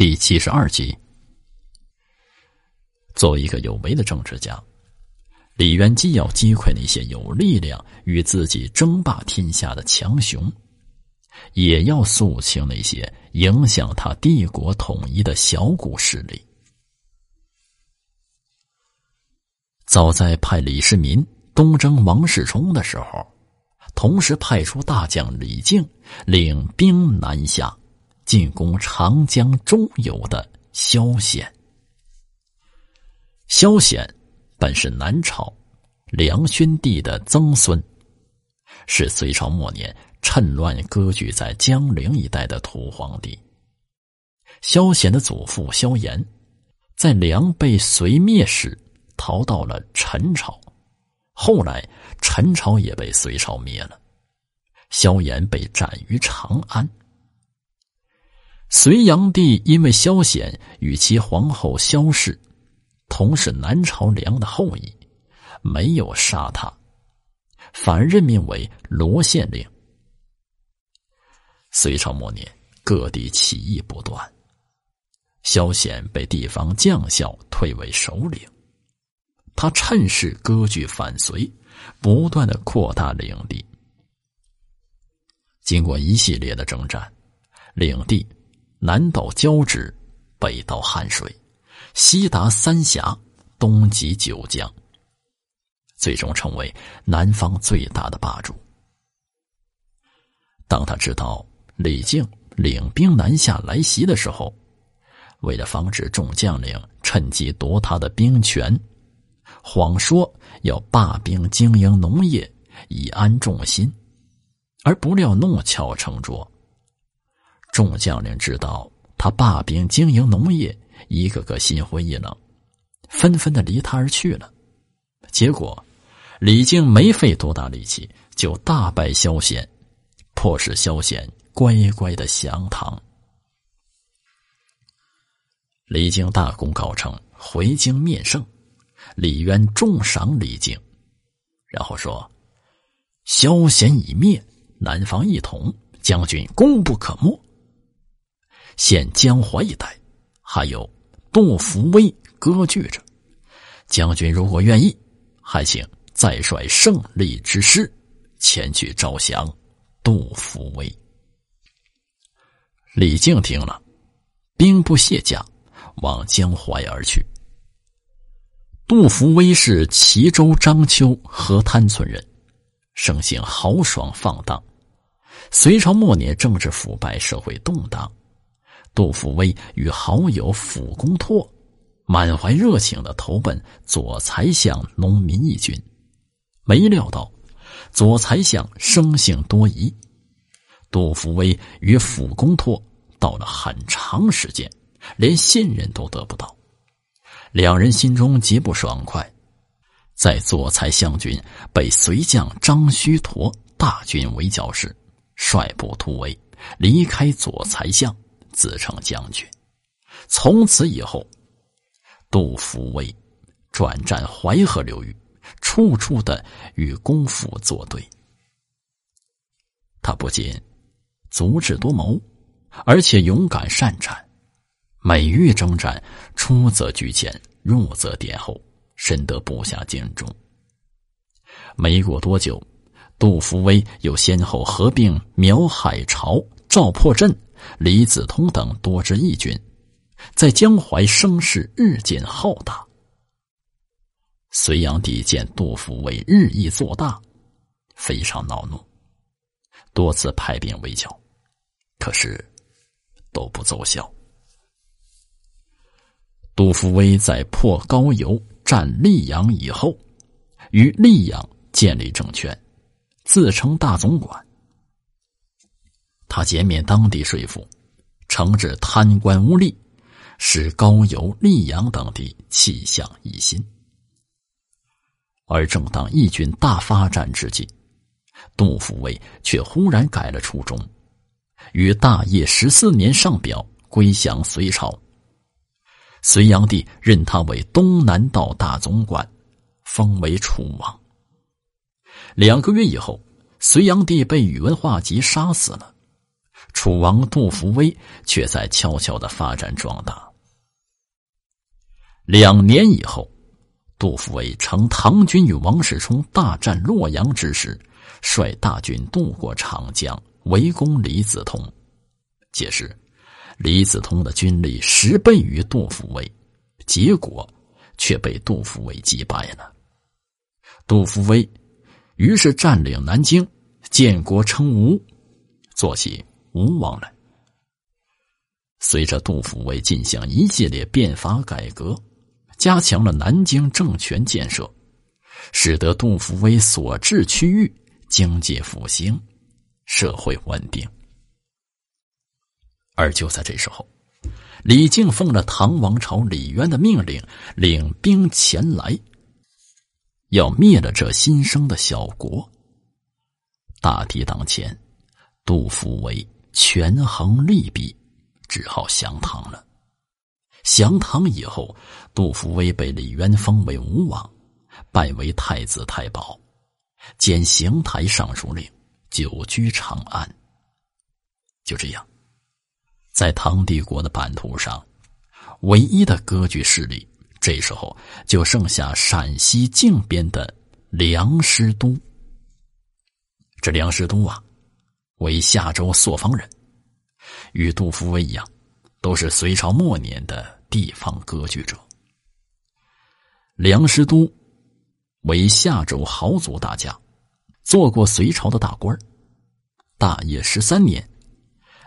第七十二集，作为一个有为的政治家，李渊既要击溃那些有力量与自己争霸天下的强雄，也要肃清那些影响他帝国统一的小股势力。早在派李世民东征王世充的时候，同时派出大将李靖领兵南下。进攻长江中游的萧显，萧显本是南朝梁宣帝的曾孙，是隋朝末年趁乱割据在江陵一带的土皇帝。萧显的祖父萧炎，在梁被隋灭时逃到了陈朝，后来陈朝也被隋朝灭了，萧炎被斩于长安。隋炀帝因为萧显与其皇后萧氏同是南朝梁的后裔，没有杀他，反任命为罗县令。隋朝末年，各地起义不断，萧显被地方将校推为首领，他趁势割据反隋，不断的扩大领地。经过一系列的征战，领地。南到交趾，北到汉水，西达三峡，东及九江，最终成为南方最大的霸主。当他知道李靖领兵南下来袭的时候，为了防止众将领趁机夺他的兵权，谎说要罢兵经营农业，以安众心，而不料弄巧成拙。众将领知道他罢兵经营农业，一个个心灰意冷，纷纷的离他而去了。结果，李靖没费多大力气，就大败萧显，迫使萧显乖乖的降唐。李靖大功告成，回京面圣，李渊重赏李靖，然后说：“萧显已灭，南方一统，将军功不可没。”现江淮一带，还有杜伏威割据着。将军如果愿意，还请再率胜利之师前去招降杜伏威。李靖听了，兵不卸甲，往江淮而去。杜伏威是齐州章丘河滩村人，生性豪爽放荡。隋朝末年，政治腐败，社会动荡。杜甫威与好友辅公托，满怀热情的投奔左才相农民义军，没料到左才相生性多疑。杜甫威与辅公托到了很长时间，连信任都得不到，两人心中极不爽快。在左才相军被随将张须陀大军围剿时，率部突围，离开左才相。自称将军，从此以后，杜福威转战淮河流域，处处的与功夫作对。他不仅足智多谋，而且勇敢善战，每遇征战，出则居前，入则殿后，深得部下敬重。没过多久，杜福威又先后合并苗海潮、赵破阵。李子通等多支义军，在江淮声势日渐浩大。隋炀帝见杜伏威日益做大，非常恼怒，多次派兵围剿，可是都不奏效。杜伏威在破高邮、占溧阳以后，于溧阳建立政权，自称大总管。他减免当地税赋，惩治贪官污吏，使高邮、溧阳等地气象一新。而正当义军大发展之际，杜甫为却忽然改了初衷，于大业十四年上表归降隋朝。隋炀帝任他为东南道大总管，封为楚王。两个月以后，隋炀帝被宇文化及杀死了。楚王杜福威却在悄悄的发展壮大。两年以后，杜福威乘唐军与王世充大战洛阳之时，率大军渡过长江，围攻李子通。届时，李子通的军力十倍于杜福威，结果却被杜福威击败了。杜福威于是占领南京，建国称吴，坐席。无往来。随着杜甫威进行一系列变法改革，加强了南京政权建设，使得杜甫威所治区域经济复兴，社会稳定。而就在这时候，李靖奉了唐王朝李渊的命令，领兵前来，要灭了这新生的小国。大敌当前，杜甫为权衡利弊，只好降唐了。降唐以后，杜伏威被李渊封为吴王，拜为太子太保，兼邢台尚书令，久居长安。就这样，在唐帝国的版图上，唯一的割据势力，这时候就剩下陕西靖边的梁师都。这梁师都啊。为夏州朔方人，与杜伏威一样，都是隋朝末年的地方割据者。梁师都为夏州豪族大家，做过隋朝的大官大业十三年，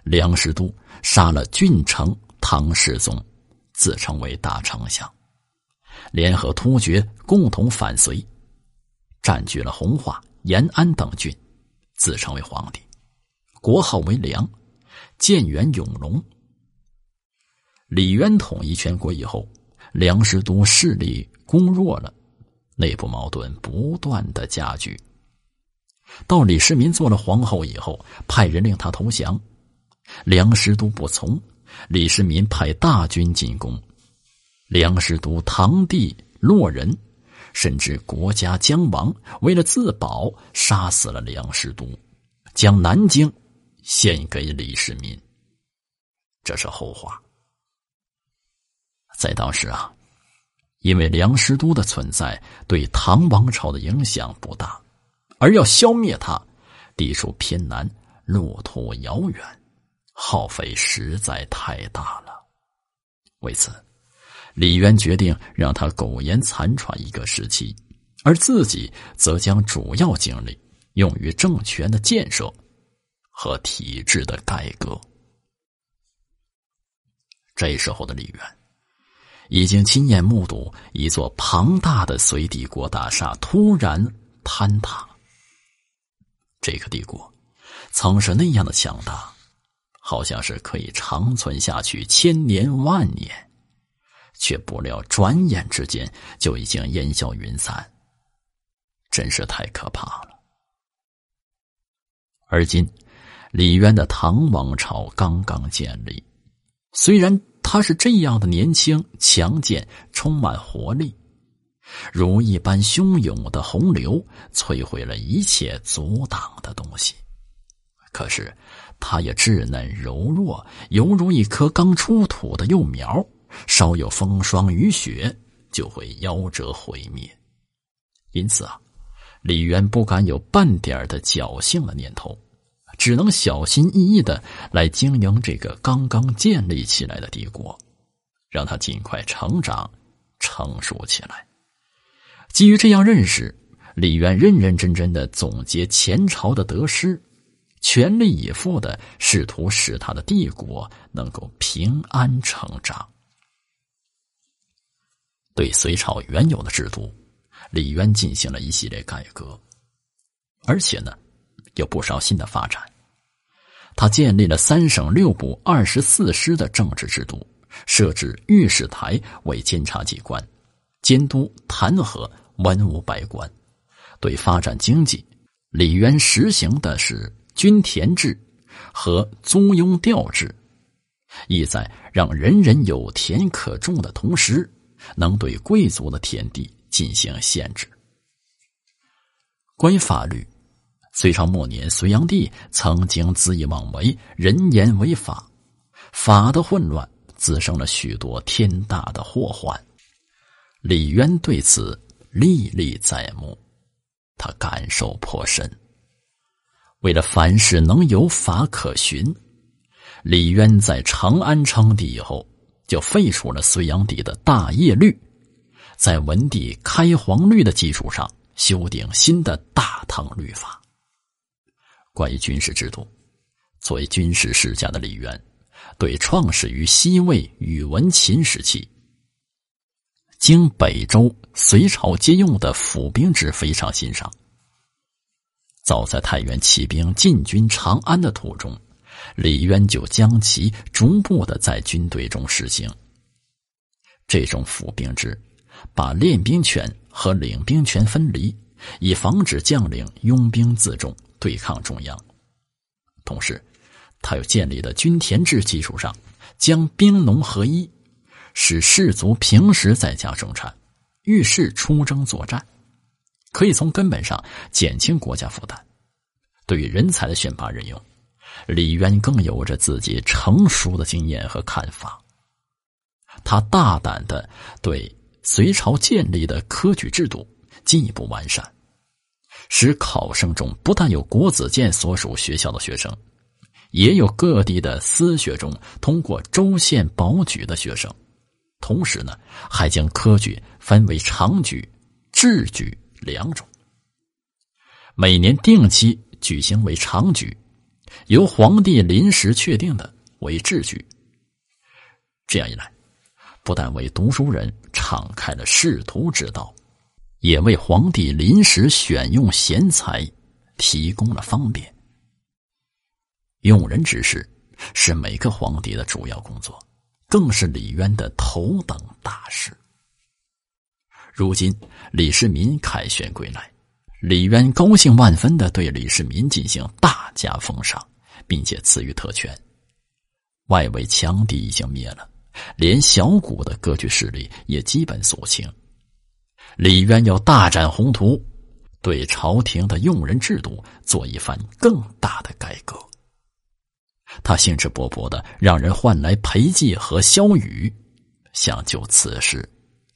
梁师都杀了郡丞唐世宗，自称为大丞相，联合突厥共同反隋，占据了洪化、延安等郡，自称为皇帝。国号为梁，建元永隆。李渊统一全国以后，梁师都势力攻弱了，内部矛盾不断的加剧。到李世民做了皇后以后，派人令他投降，梁师都不从，李世民派大军进攻，梁师都堂弟落人，甚至国家将亡，为了自保，杀死了梁师都，将南京。献给李世民，这是后话。在当时啊，因为梁师都的存在对唐王朝的影响不大，而要消灭他，地处偏南，路途遥远，耗费实在太大了。为此，李渊决定让他苟延残喘一个时期，而自己则将主要精力用于政权的建设。和体制的改革。这时候的李渊，已经亲眼目睹一座庞大的隋帝国大厦突然坍塌。这个帝国曾是那样的强大，好像是可以长存下去千年万年，却不料转眼之间就已经烟消云散，真是太可怕了。而今。李渊的唐王朝刚刚建立，虽然他是这样的年轻、强健、充满活力，如一般汹涌的洪流，摧毁了一切阻挡的东西；可是，他也稚嫩柔弱，犹如一颗刚出土的幼苗，稍有风霜雨雪就会夭折毁灭。因此啊，李渊不敢有半点的侥幸的念头。只能小心翼翼的来经营这个刚刚建立起来的帝国，让他尽快成长、成熟起来。基于这样认识，李渊认认真真的总结前朝的得失，全力以赴的试图使他的帝国能够平安成长。对隋朝原有的制度，李渊进行了一系列改革，而且呢。有不少新的发展。他建立了三省六部二十四师的政治制度，设置御史台为监察机关，监督弹劾文武百官。对发展经济，李渊实行的是均田制和租庸调制，意在让人人有田可种的同时，能对贵族的田地进行限制。关于法律。隋朝末年，隋炀帝曾经恣意妄为，人言为法，法的混乱滋生了许多天大的祸患。李渊对此历历在目，他感受颇深。为了凡事能有法可循，李渊在长安称帝以后，就废除了隋炀帝的大业律，在文帝开皇律的基础上修订新的大唐律法。关于军事制度，作为军事世家的李渊，对创始于西魏宇文秦时期、经北周、隋朝皆用的府兵制非常欣赏。早在太原起兵进军长安的途中，李渊就将其逐步的在军队中实行。这种府兵制，把练兵权和领兵权分离，以防止将领拥兵自重。对抗中央，同时，他又建立了均田制基础上，将兵农合一，使士卒平时在家生产，遇事出征作战，可以从根本上减轻国家负担。对于人才的选拔任用，李渊更有着自己成熟的经验和看法。他大胆的对隋朝建立的科举制度进一步完善。使考生中不但有国子监所属学校的学生，也有各地的私学中通过州县保举的学生，同时呢，还将科举分为常举、制举两种。每年定期举行为常举，由皇帝临时确定的为制举。这样一来，不但为读书人敞开了仕途之道。也为皇帝临时选用贤才提供了方便。用人之事是每个皇帝的主要工作，更是李渊的头等大事。如今李世民凯旋归来，李渊高兴万分的对李世民进行大加封赏，并且赐予特权。外围强敌已经灭了，连小股的割据势力也基本肃清。李渊要大展宏图，对朝廷的用人制度做一番更大的改革。他兴致勃勃的让人换来裴寂和萧雨，想就此事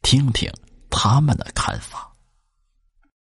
听听他们的看法。